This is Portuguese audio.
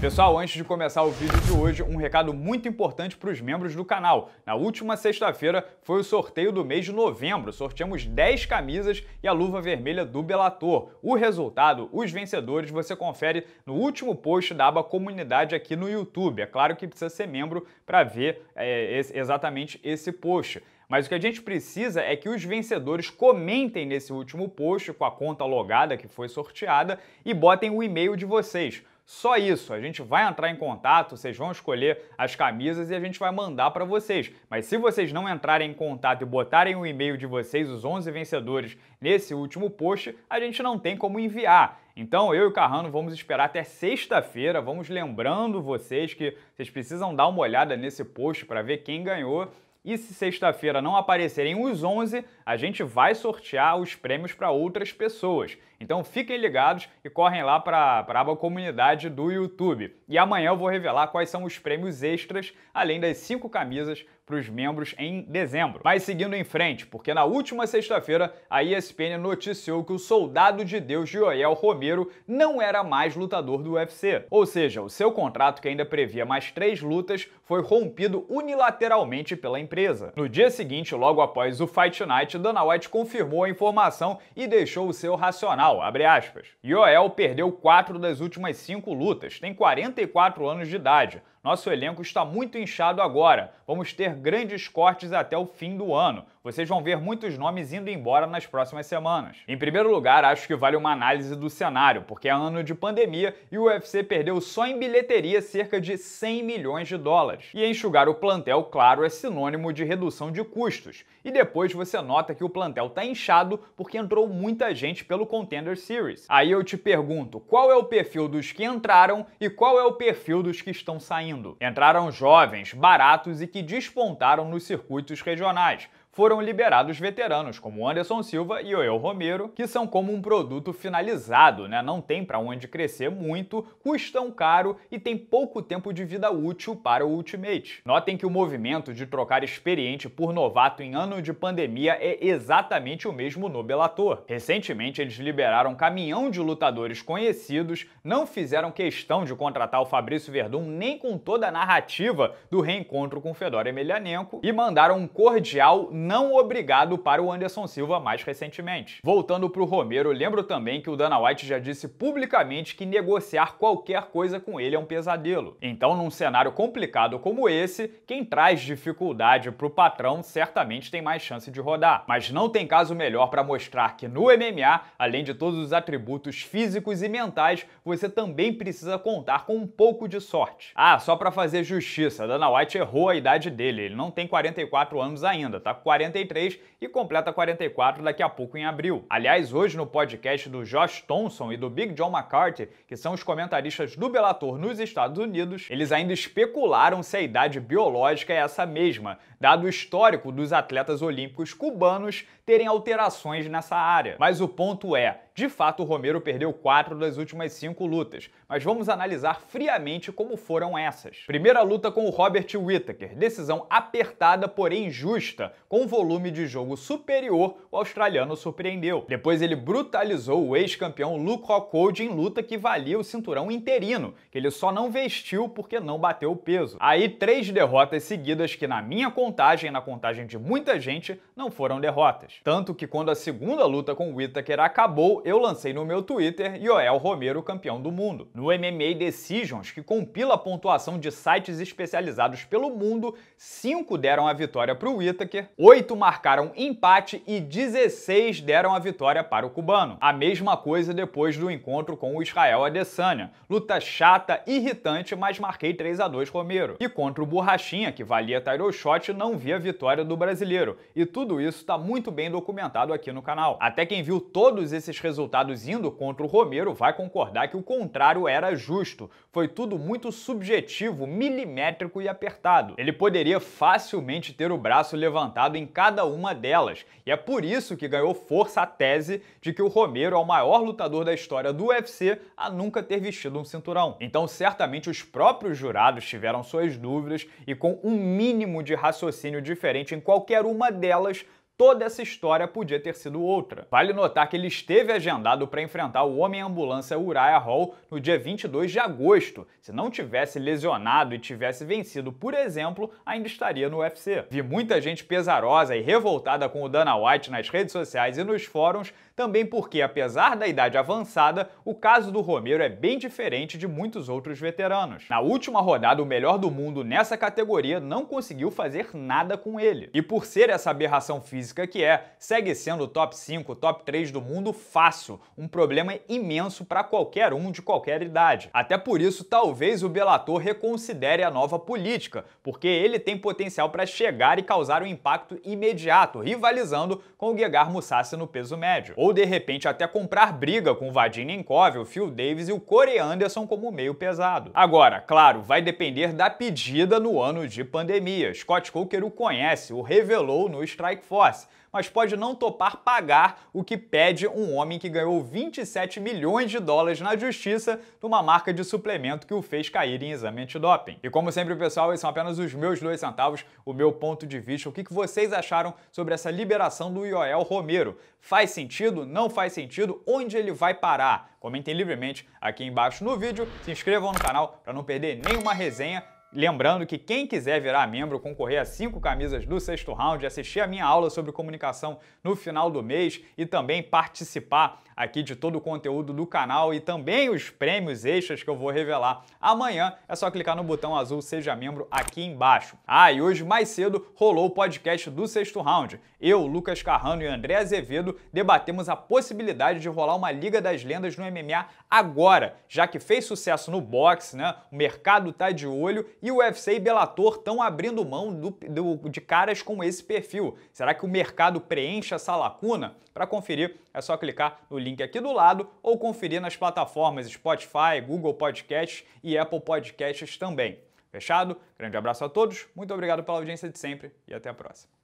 Pessoal, antes de começar o vídeo de hoje, um recado muito importante para os membros do canal. Na última sexta-feira foi o sorteio do mês de novembro. Sorteamos 10 camisas e a luva vermelha do Belator. O resultado, os vencedores, você confere no último post da aba Comunidade aqui no YouTube. É claro que precisa ser membro para ver é, exatamente esse post. Mas o que a gente precisa é que os vencedores comentem nesse último post com a conta logada que foi sorteada e botem o e-mail de vocês. Só isso, a gente vai entrar em contato, vocês vão escolher as camisas e a gente vai mandar para vocês. Mas se vocês não entrarem em contato e botarem o e-mail de vocês, os 11 vencedores, nesse último post, a gente não tem como enviar. Então eu e o Carrano vamos esperar até sexta-feira. Vamos lembrando vocês que vocês precisam dar uma olhada nesse post para ver quem ganhou e se sexta-feira não aparecerem os 11, a gente vai sortear os prêmios para outras pessoas. Então fiquem ligados e correm lá para a aba comunidade do YouTube. E amanhã eu vou revelar quais são os prêmios extras, além das cinco camisas para os membros em dezembro. Mas seguindo em frente, porque na última sexta-feira a ESPN noticiou que o soldado de Deus Joel Romero não era mais lutador do UFC. Ou seja, o seu contrato, que ainda previa mais três lutas, foi rompido unilateralmente pela empresa. No dia seguinte, logo após o Fight Night, Dana White confirmou a informação e deixou o seu racional, abre aspas. Joel perdeu quatro das últimas cinco lutas, tem 44 anos de idade, nosso elenco está muito inchado agora. Vamos ter grandes cortes até o fim do ano vocês vão ver muitos nomes indo embora nas próximas semanas. Em primeiro lugar, acho que vale uma análise do cenário, porque é ano de pandemia e o UFC perdeu só em bilheteria cerca de 100 milhões de dólares. E enxugar o plantel, claro, é sinônimo de redução de custos. E depois você nota que o plantel tá inchado porque entrou muita gente pelo Contender Series. Aí eu te pergunto, qual é o perfil dos que entraram e qual é o perfil dos que estão saindo? Entraram jovens, baratos e que despontaram nos circuitos regionais foram liberados veteranos como Anderson Silva e Oel Romero, que são como um produto finalizado, né? Não tem para onde crescer muito, custam caro e tem pouco tempo de vida útil para o Ultimate. Notem que o movimento de trocar experiente por novato em ano de pandemia é exatamente o mesmo no Bellator. Recentemente eles liberaram caminhão de lutadores conhecidos, não fizeram questão de contratar o Fabrício Verdun nem com toda a narrativa do reencontro com Fedor Emelianenko e mandaram um cordial não obrigado para o Anderson Silva mais recentemente. Voltando para o Romero, lembro também que o Dana White já disse publicamente que negociar qualquer coisa com ele é um pesadelo. Então, num cenário complicado como esse, quem traz dificuldade para o patrão certamente tem mais chance de rodar. Mas não tem caso melhor para mostrar que no MMA, além de todos os atributos físicos e mentais, você também precisa contar com um pouco de sorte. Ah, só para fazer justiça, Dana White errou a idade dele, ele não tem 44 anos ainda, tá 43 e completa 44 daqui a pouco em abril. Aliás, hoje no podcast do Josh Thompson e do Big John McCarthy, que são os comentaristas do Bellator nos Estados Unidos, eles ainda especularam se a idade biológica é essa mesma, dado o histórico dos atletas olímpicos cubanos terem alterações nessa área. Mas o ponto é, de fato, o Romero perdeu quatro das últimas cinco lutas, mas vamos analisar friamente como foram essas. Primeira luta com o Robert Whittaker, decisão apertada, porém justa, com volume de jogo superior, o australiano surpreendeu. Depois ele brutalizou o ex-campeão Luke Rockhold em luta que valia o cinturão interino, que ele só não vestiu porque não bateu o peso. Aí três derrotas seguidas que na minha contagem, na contagem de muita gente, não foram derrotas. Tanto que quando a segunda luta com o Whittaker acabou, eu lancei no meu Twitter Yoel Romero campeão do mundo. No MMA Decisions, que compila a pontuação de sites especializados pelo mundo, 5 deram a vitória para o Whittaker, 8 marcaram empate e 16 deram a vitória para o cubano. A mesma coisa depois do encontro com o Israel Adesanya. Luta chata, irritante, mas marquei 3 a 2 Romero. E contra o Borrachinha, que valia title shot, não vi a vitória do brasileiro. E tudo isso está muito bem documentado aqui no canal. Até quem viu todos esses resultados resultados indo contra o Romero, vai concordar que o contrário era justo. Foi tudo muito subjetivo, milimétrico e apertado. Ele poderia facilmente ter o braço levantado em cada uma delas, e é por isso que ganhou força a tese de que o Romero é o maior lutador da história do UFC a nunca ter vestido um cinturão. Então, certamente os próprios jurados tiveram suas dúvidas e com um mínimo de raciocínio diferente em qualquer uma delas, toda essa história podia ter sido outra. Vale notar que ele esteve agendado para enfrentar o Homem-Ambulância Uriah Hall no dia 22 de agosto. Se não tivesse lesionado e tivesse vencido, por exemplo, ainda estaria no UFC. Vi muita gente pesarosa e revoltada com o Dana White nas redes sociais e nos fóruns também porque, apesar da idade avançada, o caso do Romero é bem diferente de muitos outros veteranos. Na última rodada, o melhor do mundo nessa categoria não conseguiu fazer nada com ele. E por ser essa aberração física que é, segue sendo o top 5, top 3 do mundo fácil, um problema imenso para qualquer um de qualquer idade. Até por isso, talvez o Bellator reconsidere a nova política, porque ele tem potencial para chegar e causar um impacto imediato, rivalizando com o Gegar Mousasi no peso médio. Ou ou de repente até comprar briga com Vadininkov, o Phil Davis e o Corey Anderson como meio pesado. Agora, claro, vai depender da pedida no ano de pandemia. Scott Coker o conhece, o revelou no Strike Force, mas pode não topar pagar o que pede um homem que ganhou 27 milhões de dólares na justiça numa marca de suplemento que o fez cair em exame antidoping. E como sempre, pessoal, esses são apenas os meus dois centavos, o meu ponto de vista, o que vocês acharam sobre essa liberação do Ioel Romero. Faz sentido? Não faz sentido? Onde ele vai parar? Comentem livremente aqui embaixo no vídeo, se inscrevam no canal para não perder nenhuma resenha Lembrando que quem quiser virar membro, concorrer a cinco camisas do sexto round, assistir a minha aula sobre comunicação no final do mês e também participar aqui de todo o conteúdo do canal e também os prêmios extras que eu vou revelar amanhã, é só clicar no botão azul Seja Membro aqui embaixo. Ah, e hoje mais cedo rolou o podcast do sexto round. Eu, Lucas Carrano e André Azevedo debatemos a possibilidade de rolar uma Liga das Lendas no MMA agora, já que fez sucesso no boxe, né? O mercado tá de olho e o UFC e Bellator estão abrindo mão do, do, de caras com esse perfil. Será que o mercado preenche essa lacuna? Para conferir, é só clicar no link link aqui do lado ou conferir nas plataformas Spotify, Google Podcasts e Apple Podcasts também. Fechado? Grande abraço a todos, muito obrigado pela audiência de sempre e até a próxima.